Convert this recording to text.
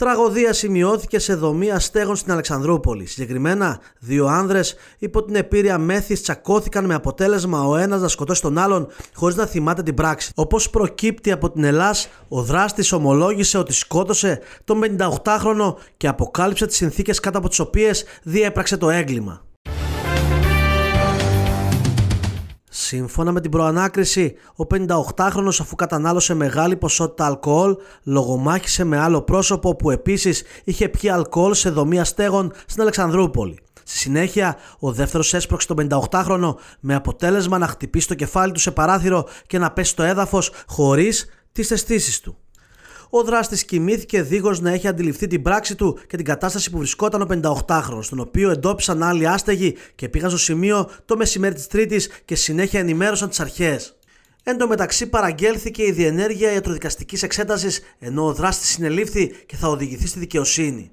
Τραγωδία σημειώθηκε σε δομή αστέγων στην Αλεξανδρούπολη. Συγκεκριμένα, δύο άνδρες υπό την επίρρεια μέθης τσακώθηκαν με αποτέλεσμα ο ένας να σκοτώσει τον άλλον χωρίς να θυμάται την πράξη. Όπως προκύπτει από την Ελλάδα, ο δράστης ομολόγησε ότι σκότωσε τον 58χρονο και αποκάλυψε τις συνθήκες κάτω από τις οποίες διέπραξε το έγκλημα. Σύμφωνα με την προανάκριση, ο 58χρονος αφού κατανάλωσε μεγάλη ποσότητα αλκοόλ, λογομάχησε με άλλο πρόσωπο που επίσης είχε πιει αλκοόλ σε δομή αστέγων στην Αλεξανδρούπολη. Στη συνέχεια, ο δεύτερος έσπρωξε τον 58χρονο με αποτέλεσμα να χτυπήσει το κεφάλι του σε παράθυρο και να πέσει στο έδαφος χωρίς τις αισθήσεις του ο δράστης κοιμήθηκε δίχω να έχει αντιληφθεί την πράξη του και την κατάσταση που βρισκόταν ο 58χρονο, τον οποίο εντόπισαν άλλοι άστεγοι και πήγαν στο σημείο το μεσημέρι της Τρίτης και συνέχεια ενημέρωσαν τις αρχές. Εν τω μεταξύ, παραγγέλθηκε η διενέργεια ιατροδικαστικής εξέτασης, ενώ ο δράστης συνελήφθη και θα οδηγηθεί στη δικαιοσύνη.